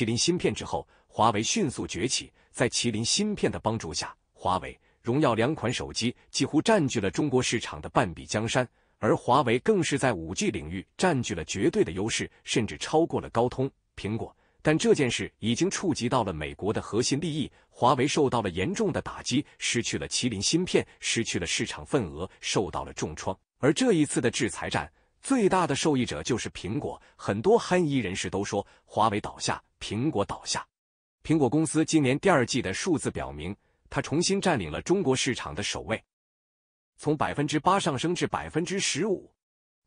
麒麟芯片之后，华为迅速崛起。在麒麟芯片的帮助下，华为、荣耀两款手机几乎占据了中国市场的半壁江山。而华为更是在五 G 领域占据了绝对的优势，甚至超过了高通、苹果。但这件事已经触及到了美国的核心利益，华为受到了严重的打击，失去了麒麟芯片，失去了市场份额，受到了重创。而这一次的制裁战，最大的受益者就是苹果。很多憨衣人士都说，华为倒下。苹果倒下，苹果公司今年第二季的数字表明，它重新占领了中国市场的首位，从百分之八上升至百分之十五。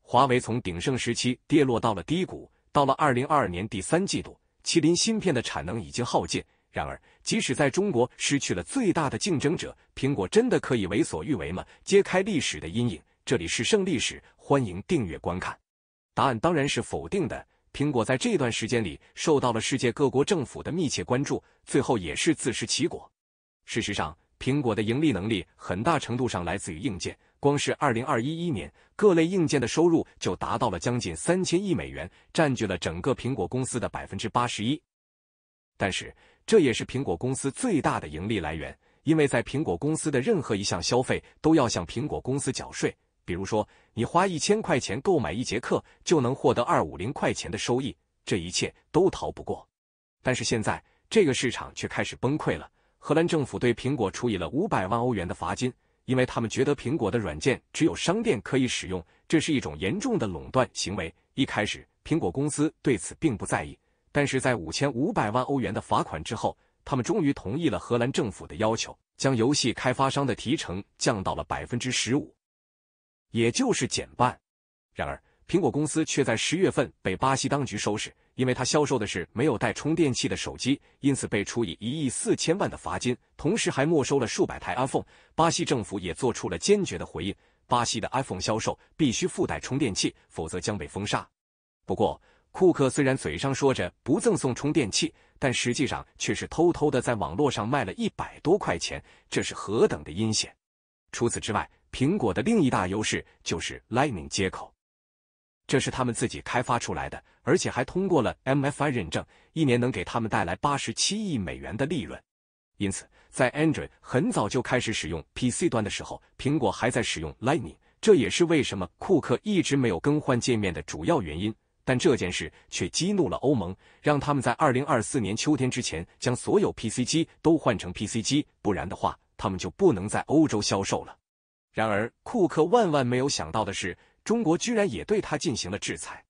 华为从鼎盛时期跌落到了低谷，到了二零二二年第三季度，麒麟芯片的产能已经耗尽。然而，即使在中国失去了最大的竞争者，苹果真的可以为所欲为吗？揭开历史的阴影，这里是胜利史，欢迎订阅观看。答案当然是否定的。苹果在这段时间里受到了世界各国政府的密切关注，最后也是自食其果。事实上，苹果的盈利能力很大程度上来自于硬件，光是二零二一一年各类硬件的收入就达到了将近三千亿美元，占据了整个苹果公司的百分之八十一。但是，这也是苹果公司最大的盈利来源，因为在苹果公司的任何一项消费都要向苹果公司缴税。比如说，你花一千块钱购买一节课，就能获得二五零块钱的收益，这一切都逃不过。但是现在，这个市场却开始崩溃了。荷兰政府对苹果处以了五百万欧元的罚金，因为他们觉得苹果的软件只有商店可以使用，这是一种严重的垄断行为。一开始，苹果公司对此并不在意，但是在五千五百万欧元的罚款之后，他们终于同意了荷兰政府的要求，将游戏开发商的提成降到了百分之十五。也就是减半，然而苹果公司却在十月份被巴西当局收拾，因为他销售的是没有带充电器的手机，因此被处以一亿四千万的罚金，同时还没收了数百台 iPhone。巴西政府也做出了坚决的回应：巴西的 iPhone 销售必须附带充电器，否则将被封杀。不过库克虽然嘴上说着不赠送充电器，但实际上却是偷偷的在网络上卖了一百多块钱，这是何等的阴险！除此之外。苹果的另一大优势就是 Lightning 接口，这是他们自己开发出来的，而且还通过了 MFI 认证，一年能给他们带来八十七亿美元的利润。因此，在 Android 很早就开始使用 PC 端的时候，苹果还在使用 Lightning，这也是为什么库克一直没有更换界面的主要原因。但这件事却激怒了欧盟，让他们在二零二四年秋天之前将所有 PC 机都换成 PC 机，不然的话，他们就不能在欧洲销售了。然而，库克万万没有想到的是，中国居然也对他进行了制裁。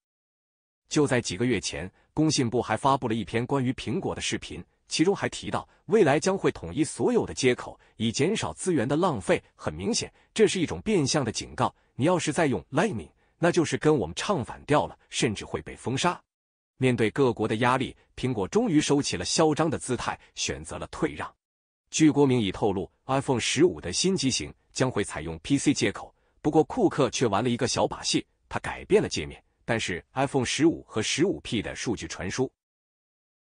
就在几个月前，工信部还发布了一篇关于苹果的视频，其中还提到未来将会统一所有的接口，以减少资源的浪费。很明显，这是一种变相的警告：你要是再用 Lightning，那就是跟我们唱反调了，甚至会被封杀。面对各国的压力，苹果终于收起了嚣张的姿态，选择了退让。据郭明已透露，iPhone 十五的新机型。将会采用 PC 接口，不过库克却玩了一个小把戏，他改变了界面。但是 iPhone 十五和十五 P 的数据传输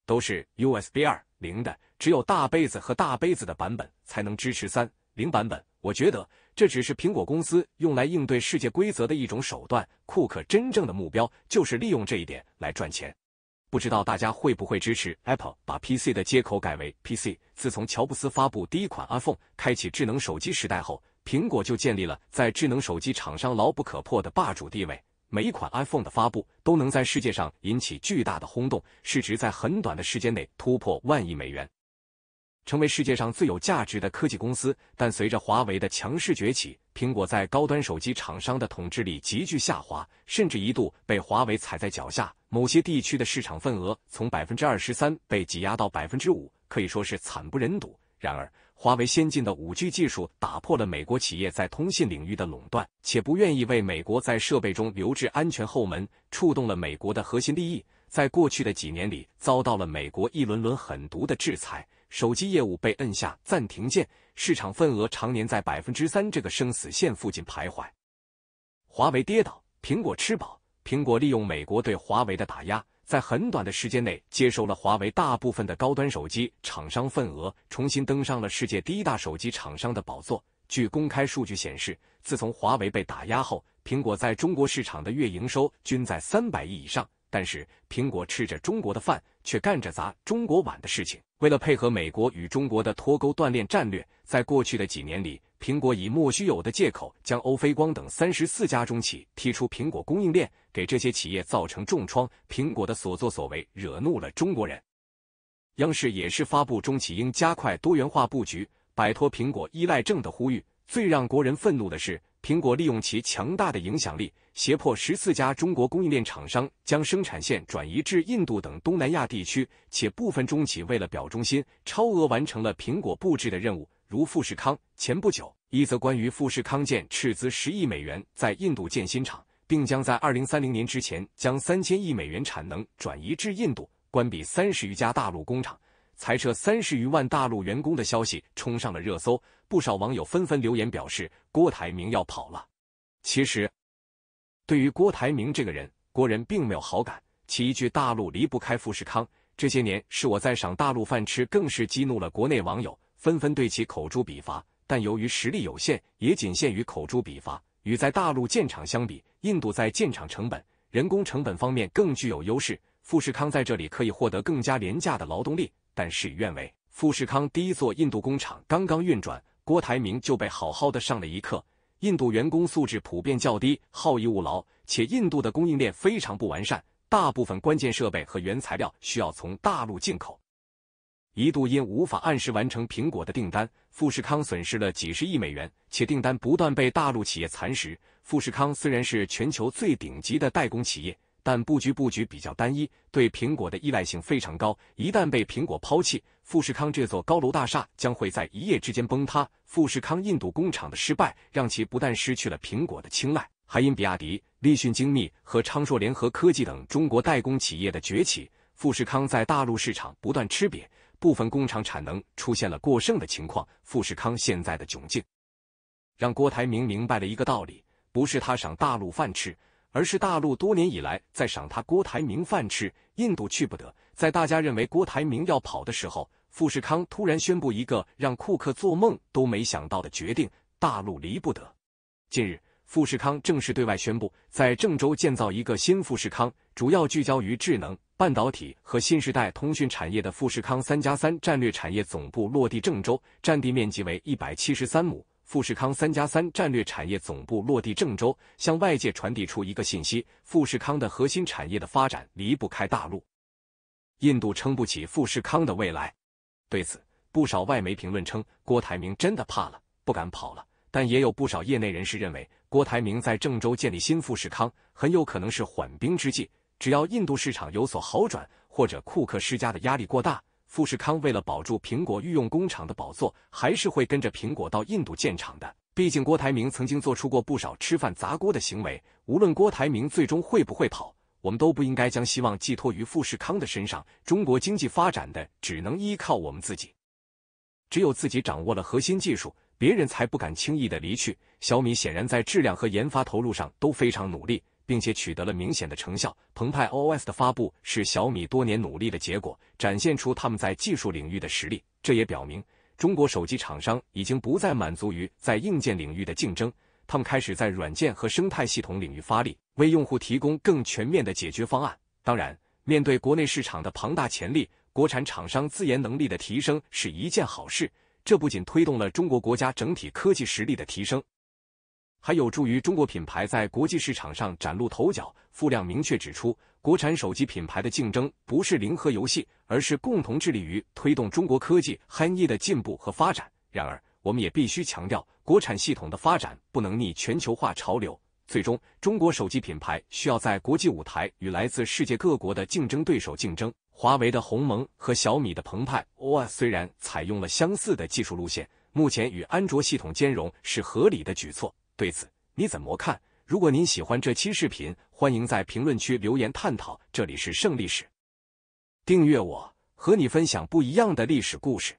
都是 USB 二零的，只有大杯子和大杯子的版本才能支持三零版本。我觉得这只是苹果公司用来应对世界规则的一种手段，库克真正的目标就是利用这一点来赚钱。不知道大家会不会支持 Apple 把 PC 的接口改为 PC？自从乔布斯发布第一款 iPhone，开启智能手机时代后。苹果就建立了在智能手机厂商牢不可破的霸主地位，每一款 iPhone 的发布都能在世界上引起巨大的轰动，市值在很短的时间内突破万亿美元，成为世界上最有价值的科技公司。但随着华为的强势崛起，苹果在高端手机厂商的统治力急剧下滑，甚至一度被华为踩在脚下，某些地区的市场份额从百分之二十三被挤压到百分之五，可以说是惨不忍睹。然而，华为先进的五 G 技术打破了美国企业在通信领域的垄断，且不愿意为美国在设备中留置安全后门，触动了美国的核心利益，在过去的几年里遭到了美国一轮轮狠毒的制裁，手机业务被摁下暂停键，市场份额常年在百分之三这个生死线附近徘徊。华为跌倒，苹果吃饱。苹果利用美国对华为的打压。在很短的时间内，接收了华为大部分的高端手机厂商份额，重新登上了世界第一大手机厂商的宝座。据公开数据显示，自从华为被打压后，苹果在中国市场的月营收均在三百亿以上。但是，苹果吃着中国的饭，却干着砸中国碗的事情。为了配合美国与中国的脱钩锻炼战略，在过去的几年里。苹果以莫须有的借口将欧菲光等三十四家中企踢出苹果供应链，给这些企业造成重创。苹果的所作所为惹怒了中国人。央视也是发布中企应加快多元化布局，摆脱苹果依赖症的呼吁。最让国人愤怒的是，苹果利用其强大的影响力，胁迫十四家中国供应链厂商将生产线转移至印度等东南亚地区，且部分中企为了表忠心，超额完成了苹果布置的任务。如富士康，前不久，一则关于富士康建斥资十亿美元在印度建新厂，并将在二零三零年之前将三千亿美元产能转移至印度，关闭三十余家大陆工厂，裁撤三十余万大陆员工的消息冲上了热搜。不少网友纷纷留言表示：“郭台铭要跑了。”其实，对于郭台铭这个人，国人并没有好感。其一句“大陆离不开富士康，这些年是我在赏大陆饭吃”，更是激怒了国内网友。纷纷对其口诛笔伐，但由于实力有限，也仅限于口诛笔伐。与在大陆建厂相比，印度在建厂成本、人工成本方面更具有优势。富士康在这里可以获得更加廉价的劳动力。但事与愿违，富士康第一座印度工厂刚刚运转，郭台铭就被好好的上了一课。印度员工素质普遍较低，好逸恶劳，且印度的供应链非常不完善，大部分关键设备和原材料需要从大陆进口。一度因无法按时完成苹果的订单，富士康损失了几十亿美元，且订单不断被大陆企业蚕食。富士康虽然是全球最顶级的代工企业，但布局布局比较单一，对苹果的依赖性非常高。一旦被苹果抛弃，富士康这座高楼大厦将会在一夜之间崩塌。富士康印度工厂的失败，让其不但失去了苹果的青睐，还因比亚迪、立讯精密和昌硕联合科技等中国代工企业的崛起，富士康在大陆市场不断吃瘪。部分工厂产能出现了过剩的情况，富士康现在的窘境，让郭台铭明白了一个道理：不是他赏大陆饭吃，而是大陆多年以来在赏他郭台铭饭吃。印度去不得，在大家认为郭台铭要跑的时候，富士康突然宣布一个让库克做梦都没想到的决定：大陆离不得。近日，富士康正式对外宣布，在郑州建造一个新富士康，主要聚焦于智能。半导体和新时代通讯产业的富士康“三加三”战略产业总部落地郑州，占地面积为一百七十三亩。富士康“三加三”战略产业总部落地郑州，向外界传递出一个信息：富士康的核心产业的发展离不开大陆，印度撑不起富士康的未来。对此，不少外媒评论称，郭台铭真的怕了，不敢跑了。但也有不少业内人士认为，郭台铭在郑州建立新富士康，很有可能是缓兵之计。只要印度市场有所好转，或者库克施加的压力过大，富士康为了保住苹果御用工厂的宝座，还是会跟着苹果到印度建厂的。毕竟郭台铭曾经做出过不少吃饭砸锅的行为。无论郭台铭最终会不会跑，我们都不应该将希望寄托于富士康的身上。中国经济发展的只能依靠我们自己，只有自己掌握了核心技术，别人才不敢轻易的离去。小米显然在质量和研发投入上都非常努力。并且取得了明显的成效。澎湃 O S 的发布是小米多年努力的结果，展现出他们在技术领域的实力。这也表明，中国手机厂商已经不再满足于在硬件领域的竞争，他们开始在软件和生态系统领域发力，为用户提供更全面的解决方案。当然，面对国内市场的庞大潜力，国产厂商自研能力的提升是一件好事。这不仅推动了中国国家整体科技实力的提升。还有助于中国品牌在国际市场上崭露头角。傅亮明确指出，国产手机品牌的竞争不是零和游戏，而是共同致力于推动中国科技行业的进步和发展。然而，我们也必须强调，国产系统的发展不能逆全球化潮流。最终，中国手机品牌需要在国际舞台与来自世界各国的竞争对手竞争。华为的鸿蒙和小米的澎湃 OS 虽然采用了相似的技术路线，目前与安卓系统兼容是合理的举措。对此你怎么看？如果您喜欢这期视频，欢迎在评论区留言探讨。这里是胜历史，订阅我，和你分享不一样的历史故事。